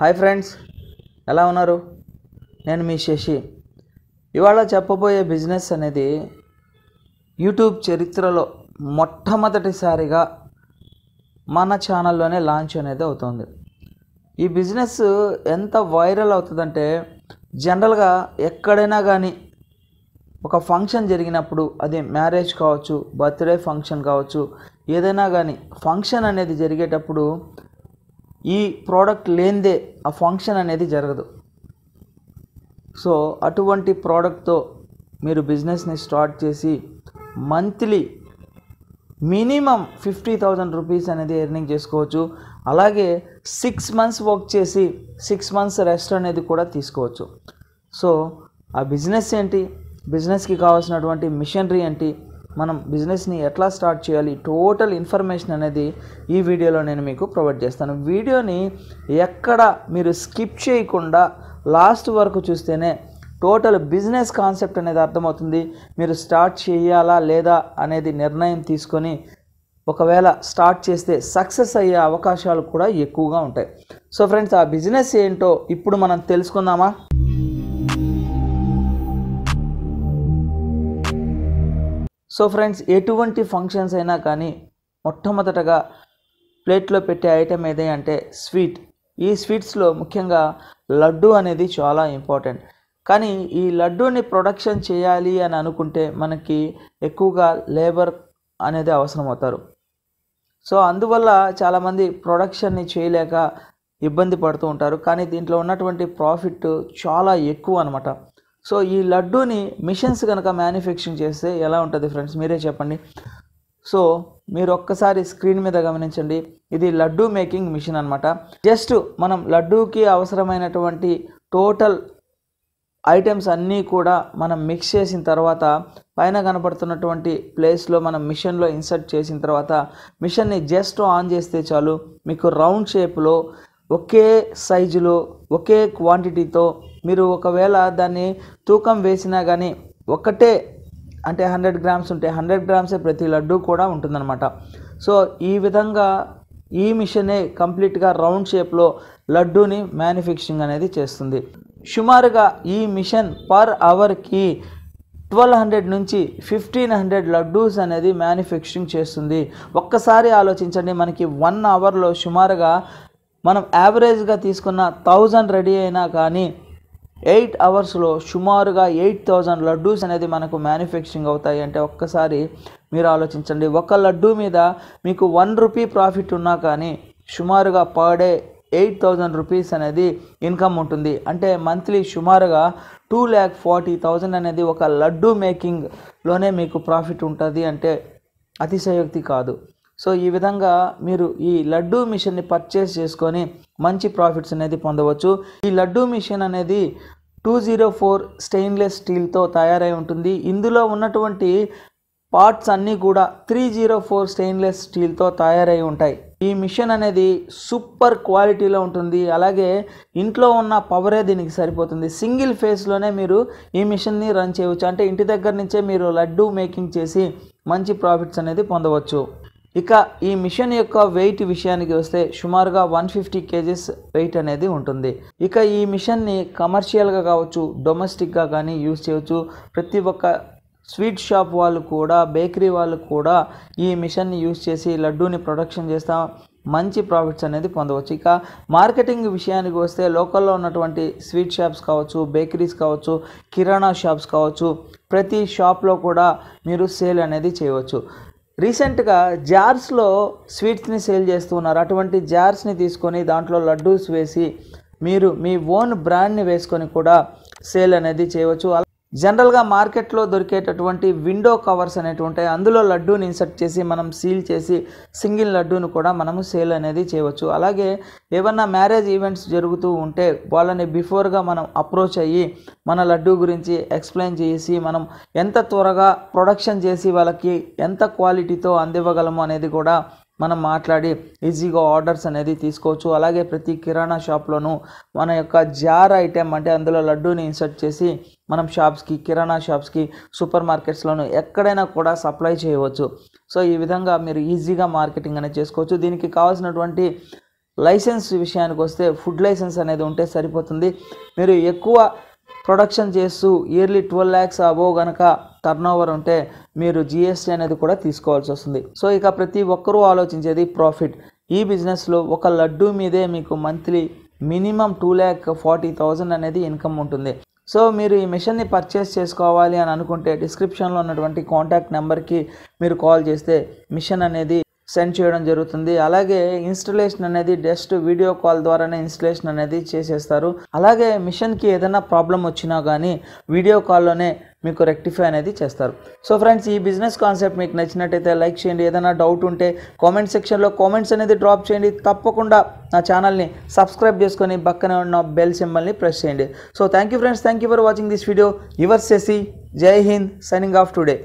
hi friends ఎలా ఉన్నారు నేను మీ శశి ఇవాళ చెప్పబోయే బిజినెస్ అనేది యూట్యూబ్ చరిత్రలో మొట్టమొదటిసారిగా మన ఛానల్లోనే లాంచ్ అనేది అవుతుంది ఈ బిజినెస్ ఎంత వైరల్ అవుతుందంటే జనరల్గా ఎక్కడైనా కానీ ఒక ఫంక్షన్ జరిగినప్పుడు అది మ్యారేజ్ కావచ్చు బర్త్డే ఫంక్షన్ కావచ్చు ఏదైనా కానీ ఫంక్షన్ అనేది జరిగేటప్పుడు ఈ ప్రోడక్ట్ లేనిదే ఆ ఫంక్షన్ అనేది జరగదు సో అటువంటి ప్రోడక్ట్తో మీరు బిజినెస్ని స్టార్ట్ చేసి monthly minimum fifty thousand rupees అనేది ఎర్నింగ్ చేసుకోవచ్చు అలాగే సిక్స్ మంత్స్ వర్క్ చేసి సిక్స్ మంత్స్ రెస్ట్ అనేది కూడా తీసుకోవచ్చు సో ఆ బిజినెస్ ఏంటి బిజినెస్కి కావాల్సినటువంటి మిషనరీ ఏంటి మనం బిజినెస్ని ఎట్లా స్టార్ట్ చేయాలి టోటల్ ఇన్ఫర్మేషన్ అనేది ఈ వీడియోలో నేను మీకు ప్రొవైడ్ చేస్తాను వీడియోని ఎక్కడ మీరు స్కిప్ చేయకుండా లాస్ట్ వరకు చూస్తేనే టోటల్ బిజినెస్ కాన్సెప్ట్ అనేది అర్థమవుతుంది మీరు స్టార్ట్ చేయాలా లేదా అనేది నిర్ణయం తీసుకొని ఒకవేళ స్టార్ట్ చేస్తే సక్సెస్ అయ్యే అవకాశాలు కూడా ఎక్కువగా ఉంటాయి సో ఫ్రెండ్స్ ఆ బిజినెస్ ఏంటో ఇప్పుడు మనం తెలుసుకుందామా సో ఫ్రెండ్స్ ఎటువంటి ఫంక్షన్స్ అయినా కానీ మొట్టమొదటగా ప్లేట్లో పెట్టే ఐటెం ఏది అంటే స్వీట్ ఈ స్వీట్స్లో ముఖ్యంగా లడ్డు అనేది చాలా ఇంపార్టెంట్ కానీ ఈ లడ్డూని ప్రొడక్షన్ చేయాలి అని అనుకుంటే మనకి ఎక్కువగా లేబర్ అనేది అవసరం అవుతారు సో అందువల్ల చాలామంది ప్రొడక్షన్ని చేయలేక ఇబ్బంది పడుతూ ఉంటారు కానీ దీంట్లో ఉన్నటువంటి ప్రాఫిట్ చాలా ఎక్కువ అనమాట సో ఈ లడ్డూని మిషన్స్ కనుక మ్యానుఫ్యాక్చరింగ్ చేస్తే ఎలా ఉంటుంది ఫ్రెండ్స్ మీరే చెప్పండి సో మీరు ఒక్కసారి స్క్రీన్ మీద గమనించండి ఇది లడ్డూ మేకింగ్ మిషన్ అనమాట జస్ట్ మనం లడ్డూకి అవసరమైనటువంటి టోటల్ ఐటమ్స్ అన్నీ కూడా మనం మిక్స్ చేసిన తర్వాత పైన కనపడుతున్నటువంటి ప్లేస్లో మనం మిషన్లో ఇన్సర్ట్ చేసిన తర్వాత మిషన్ని జస్ట్ ఆన్ చేస్తే చాలు మీకు రౌండ్ షేప్లో ఒకే సైజులో ఒకే క్వాంటిటీతో మీరు ఒకవేళ దాన్ని తూకం వేసినా కానీ ఒకటే అంటే హండ్రెడ్ గ్రామ్స్ ఉంటే హండ్రెడ్ గ్రామ్సే ప్రతి లడ్డు కూడా ఉంటుందన్నమాట సో ఈ విధంగా ఈ మిషనే కంప్లీట్గా రౌండ్ షేప్లో లడ్డూని మ్యానుఫ్యాక్చరింగ్ అనేది చేస్తుంది సుమారుగా ఈ మిషన్ పర్ అవర్కి ట్వెల్వ్ హండ్రెడ్ నుంచి ఫిఫ్టీన్ హండ్రెడ్ లడ్డూస్ అనేది మ్యానుఫ్యాక్చరింగ్ చేస్తుంది ఒక్కసారి ఆలోచించండి మనకి వన్ అవర్లో సుమారుగా మనం యావరేజ్గా తీసుకున్న థౌజండ్ రెడీ అయినా కానీ ఎయిట్ అవర్స్లో సుమారుగా ఎయిట్ థౌజండ్ లడ్డూస్ అనేది మనకు మ్యానుఫ్యాక్చరింగ్ అవుతాయి అంటే ఒక్కసారి మీరు ఆలోచించండి ఒక లడ్డూ మీద మీకు వన్ రూపీ ప్రాఫిట్ ఉన్నా కానీ సుమారుగా per day eight thousand rupees అనేది ఇన్కమ్ ఉంటుంది అంటే మంత్లీ సుమారుగా టూ ల్యాక్ ఫార్టీ థౌజండ్ అనేది ఒక లడ్డూ మేకింగ్లోనే మీకు ప్రాఫిట్ ఉంటుంది అంటే అతిశయోక్తి కాదు సో ఈ విధంగా మీరు ఈ లడ్డూ మిషన్ని పర్చేస్ చేసుకొని మంచి ప్రాఫిట్స్ అనేది పొందవచ్చు ఈ లడ్డూ మిషన్ అనేది టూ జీరో ఫోర్ స్టెయిన్లెస్ స్టీల్తో తయారై ఉంటుంది ఇందులో ఉన్నటువంటి పార్ట్స్ అన్నీ కూడా త్రీ జీరో ఫోర్ స్టెయిన్లెస్ స్టీల్తో తయారై ఉంటాయి ఈ మిషన్ అనేది సూపర్ క్వాలిటీలో ఉంటుంది అలాగే ఇంట్లో ఉన్న పవరే దీనికి సరిపోతుంది సింగిల్ ఫేస్లోనే మీరు ఈ మిషన్ని రన్ చేయవచ్చు అంటే ఇంటి దగ్గర నుంచే మీరు లడ్డూ మేకింగ్ చేసి మంచి ప్రాఫిట్స్ అనేది పొందవచ్చు ఇక ఈ మిషన్ యొక్క వెయిట్ విషయానికి వస్తే సుమారుగా వన్ ఫిఫ్టీ కేజీస్ వెయిట్ అనేది ఉంటుంది ఇక ఈ మిషన్ని కమర్షియల్గా కావచ్చు డొమెస్టిక్గా కానీ యూజ్ చేయవచ్చు ప్రతి ఒక్క స్వీట్ షాప్ వాళ్ళు కూడా బేకరీ వాళ్ళు కూడా ఈ మిషన్ని యూజ్ చేసి లడ్డూని ప్రొడక్షన్ చేస్తా మంచి ప్రాఫిట్స్ అనేది పొందవచ్చు ఇక మార్కెటింగ్ విషయానికి వస్తే లోకల్లో ఉన్నటువంటి స్వీట్ షాప్స్ కావచ్చు బేకరీస్ కావచ్చు కిరాణా షాప్స్ కావచ్చు ప్రతి షాప్లో కూడా మీరు సేల్ అనేది చేయవచ్చు రీసెంట్గా జార్స్లో స్వీట్స్ని సేల్ చేస్తున్నారు అటువంటి జార్స్ని తీసుకొని దాంట్లో లడ్డూస్ వేసి మీరు మీ ఓన్ బ్రాండ్ని వేసుకొని కూడా సేల్ అనేది చేయవచ్చు జనరల్గా మార్కెట్లో దొరికేటటువంటి విండో కవర్స్ అనేటువంటివి అందులో లడ్డూని ఇన్సర్ట్ చేసి మనం సీల్ చేసి సింగిల్ లడ్డూను కూడా మనము సేల్ అనేది చేయవచ్చు అలాగే ఏమన్నా మ్యారేజ్ ఈవెంట్స్ జరుగుతూ ఉంటే వాళ్ళని బిఫోర్గా మనం అప్రోచ్ అయ్యి మన లడ్డూ గురించి ఎక్స్ప్లెయిన్ చేసి మనం ఎంత త్వరగా ప్రొడక్షన్ చేసి వాళ్ళకి ఎంత క్వాలిటీతో అందివ్వగలము అనేది కూడా మనం మాట్లాడి ఈజీగా ఆర్డర్స్ అనేది తీసుకోవచ్చు అలాగే ప్రతి కిరాణా షాప్లోనూ మన యొక్క జార్ ఐటెం అంటే అందులో లడ్డూని ఇన్సర్ట్ చేసి మనం షాప్స్కి కిరాణా షాప్స్కి సూపర్ మార్కెట్స్లోను ఎక్కడైనా కూడా సప్లై చేయవచ్చు సో ఈ విధంగా మీరు ఈజీగా మార్కెటింగ్ అనేది చేసుకోవచ్చు దీనికి కావాల్సినటువంటి లైసెన్స్ విషయానికి వస్తే ఫుడ్ లైసెన్స్ అనేది ఉంటే సరిపోతుంది మీరు ఎక్కువ ప్రొడక్షన్ చేస్తూ ఇయర్లీ ట్వెల్వ్ ల్యాక్స్ అబోవ్ గనక టర్న్ ఓవర్ ఉంటే మీరు జిఎస్టీ అనేది కూడా తీసుకోవాల్సి వస్తుంది సో ఇక ప్రతి ఒక్కరూ ఆలోచించేది ప్రాఫిట్ ఈ బిజినెస్లో ఒక లడ్డు మీదే మీకు monthly minimum two lakh forty thousand అనేది ఇన్కమ్ ఉంటుంది సో మీరు ఈ మిషన్ని పర్చేస్ చేసుకోవాలి అని అనుకుంటే డిస్క్రిప్షన్లో ఉన్నటువంటి కాంటాక్ట్ నెంబర్కి మీరు కాల్ చేస్తే మిషన్ అనేది సెండ్ చేయడం జరుగుతుంది అలాగే ఇన్స్టలేషన్ అనేది జస్ట్ వీడియో కాల్ ద్వారానే ఇన్స్టలేషన్ అనేది చేసేస్తారు అలాగే మిషన్కి ఏదైనా ప్రాబ్లం వచ్చినా కానీ వీడియో కాల్లోనే మీకు రెక్టిఫై అనేది చేస్తారు సో ఫ్రెండ్స్ ఈ బిజినెస్ కాన్సెప్ట్ మీకు నచ్చినట్టయితే లైక్ చేయండి ఏదైనా డౌట్ ఉంటే కామెంట్ సెక్షన్లో కామెంట్స్ అనేది డ్రాప్ చేయండి తప్పకుండా నా ఛానల్ని సబ్స్క్రైబ్ చేసుకొని పక్కనే ఉన్న బెల్ సింబల్ని ప్రెస్ చేయండి so thank you friends thank you for watching this video యువర్ చేసి జై హింద్ సైనింగ్ ఆఫ్ టుడే